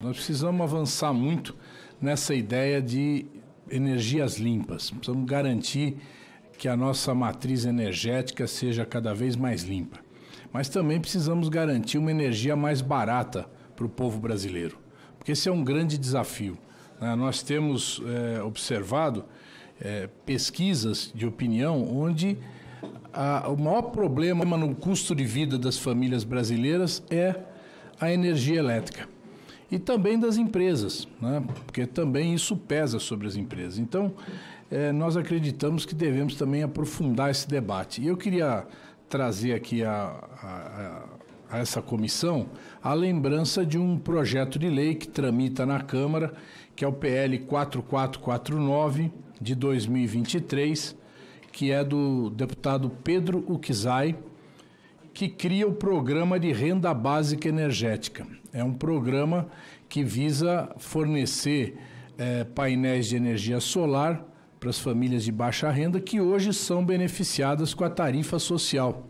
Nós precisamos avançar muito nessa ideia de energias limpas. Precisamos garantir que a nossa matriz energética seja cada vez mais limpa. Mas também precisamos garantir uma energia mais barata para o povo brasileiro, porque esse é um grande desafio. Né? Nós temos é, observado é, pesquisas de opinião onde a, o maior problema no custo de vida das famílias brasileiras é a energia elétrica e também das empresas, né? porque também isso pesa sobre as empresas. Então, é, nós acreditamos que devemos também aprofundar esse debate. E eu queria trazer aqui a, a, a essa comissão a lembrança de um projeto de lei que tramita na Câmara, que é o PL 4449 de 2023, que é do deputado Pedro Uquizai que cria o programa de renda básica energética. É um programa que visa fornecer é, painéis de energia solar para as famílias de baixa renda que hoje são beneficiadas com a tarifa social.